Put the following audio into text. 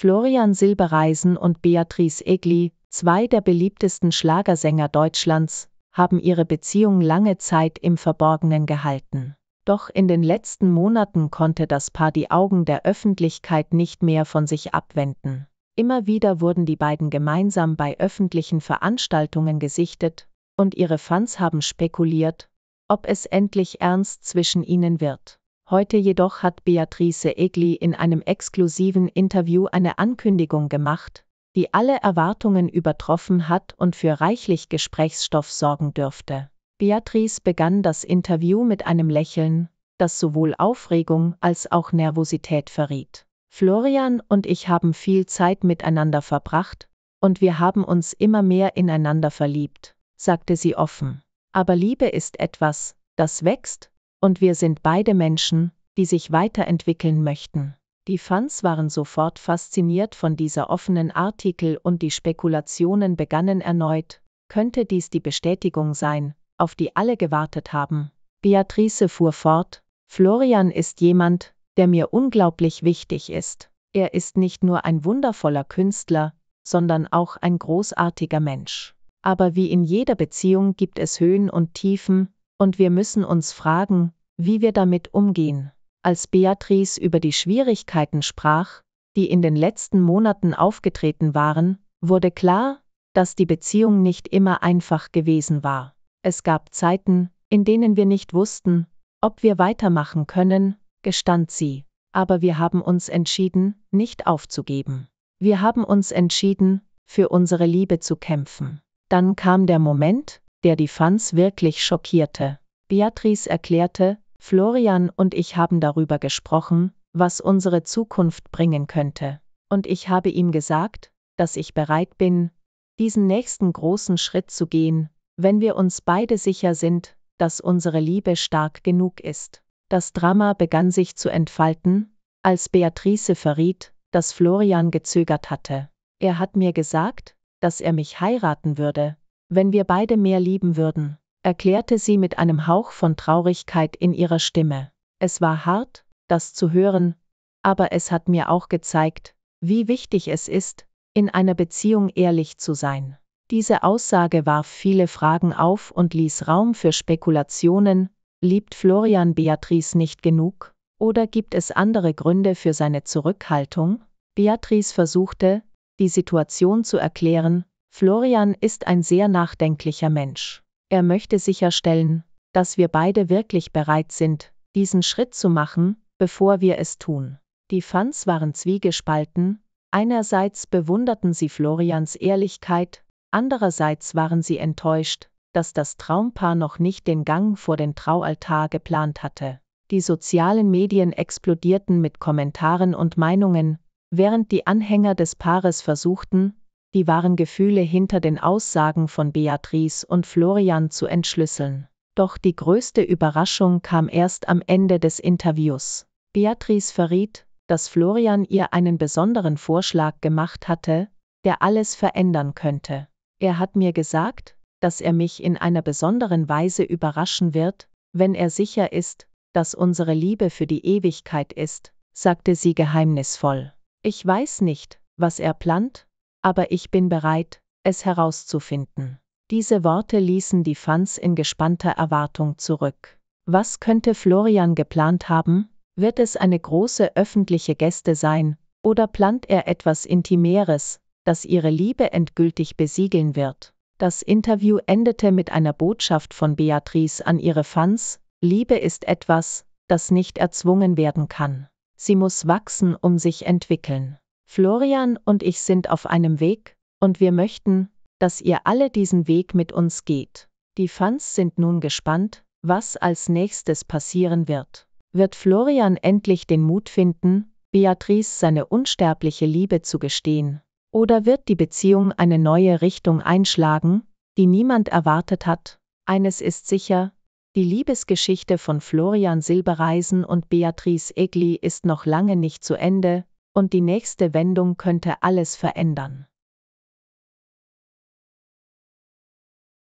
Florian Silbereisen und Beatrice Egli, zwei der beliebtesten Schlagersänger Deutschlands, haben ihre Beziehung lange Zeit im Verborgenen gehalten. Doch in den letzten Monaten konnte das Paar die Augen der Öffentlichkeit nicht mehr von sich abwenden. Immer wieder wurden die beiden gemeinsam bei öffentlichen Veranstaltungen gesichtet, und ihre Fans haben spekuliert, ob es endlich ernst zwischen ihnen wird. Heute jedoch hat Beatrice Egli in einem exklusiven Interview eine Ankündigung gemacht, die alle Erwartungen übertroffen hat und für reichlich Gesprächsstoff sorgen dürfte. Beatrice begann das Interview mit einem Lächeln, das sowohl Aufregung als auch Nervosität verriet. Florian und ich haben viel Zeit miteinander verbracht, und wir haben uns immer mehr ineinander verliebt, sagte sie offen. Aber Liebe ist etwas, das wächst, und wir sind beide Menschen, die sich weiterentwickeln möchten. Die Fans waren sofort fasziniert von dieser offenen Artikel und die Spekulationen begannen erneut. Könnte dies die Bestätigung sein, auf die alle gewartet haben? Beatrice fuhr fort, Florian ist jemand, der mir unglaublich wichtig ist. Er ist nicht nur ein wundervoller Künstler, sondern auch ein großartiger Mensch. Aber wie in jeder Beziehung gibt es Höhen und Tiefen, und wir müssen uns fragen, wie wir damit umgehen. Als Beatrice über die Schwierigkeiten sprach, die in den letzten Monaten aufgetreten waren, wurde klar, dass die Beziehung nicht immer einfach gewesen war. Es gab Zeiten, in denen wir nicht wussten, ob wir weitermachen können, gestand sie, aber wir haben uns entschieden, nicht aufzugeben. Wir haben uns entschieden, für unsere Liebe zu kämpfen. Dann kam der Moment, der die Fans wirklich schockierte. Beatrice erklärte, Florian und ich haben darüber gesprochen, was unsere Zukunft bringen könnte. Und ich habe ihm gesagt, dass ich bereit bin, diesen nächsten großen Schritt zu gehen, wenn wir uns beide sicher sind, dass unsere Liebe stark genug ist. Das Drama begann sich zu entfalten, als Beatrice verriet, dass Florian gezögert hatte. Er hat mir gesagt, dass er mich heiraten würde, wenn wir beide mehr lieben würden, erklärte sie mit einem Hauch von Traurigkeit in ihrer Stimme. Es war hart, das zu hören, aber es hat mir auch gezeigt, wie wichtig es ist, in einer Beziehung ehrlich zu sein. Diese Aussage warf viele Fragen auf und ließ Raum für Spekulationen, liebt Florian Beatrice nicht genug, oder gibt es andere Gründe für seine Zurückhaltung? Beatrice versuchte, die Situation zu erklären, Florian ist ein sehr nachdenklicher Mensch. Er möchte sicherstellen, dass wir beide wirklich bereit sind, diesen Schritt zu machen, bevor wir es tun. Die Fans waren zwiegespalten, einerseits bewunderten sie Florians Ehrlichkeit, andererseits waren sie enttäuscht, dass das Traumpaar noch nicht den Gang vor den Traualtar geplant hatte. Die sozialen Medien explodierten mit Kommentaren und Meinungen, während die Anhänger des Paares versuchten, die wahren Gefühle hinter den Aussagen von Beatrice und Florian zu entschlüsseln. Doch die größte Überraschung kam erst am Ende des Interviews. Beatrice verriet, dass Florian ihr einen besonderen Vorschlag gemacht hatte, der alles verändern könnte. Er hat mir gesagt, dass er mich in einer besonderen Weise überraschen wird, wenn er sicher ist, dass unsere Liebe für die Ewigkeit ist, sagte sie geheimnisvoll. Ich weiß nicht, was er plant, aber ich bin bereit, es herauszufinden. Diese Worte ließen die Fans in gespannter Erwartung zurück. Was könnte Florian geplant haben? Wird es eine große öffentliche Gäste sein, oder plant er etwas Intimeres, das ihre Liebe endgültig besiegeln wird? Das Interview endete mit einer Botschaft von Beatrice an ihre Fans, Liebe ist etwas, das nicht erzwungen werden kann. Sie muss wachsen, um sich entwickeln. Florian und ich sind auf einem Weg, und wir möchten, dass ihr alle diesen Weg mit uns geht. Die Fans sind nun gespannt, was als nächstes passieren wird. Wird Florian endlich den Mut finden, Beatrice seine unsterbliche Liebe zu gestehen? Oder wird die Beziehung eine neue Richtung einschlagen, die niemand erwartet hat? Eines ist sicher, die Liebesgeschichte von Florian Silbereisen und Beatrice Egli ist noch lange nicht zu Ende, und die nächste Wendung könnte alles verändern.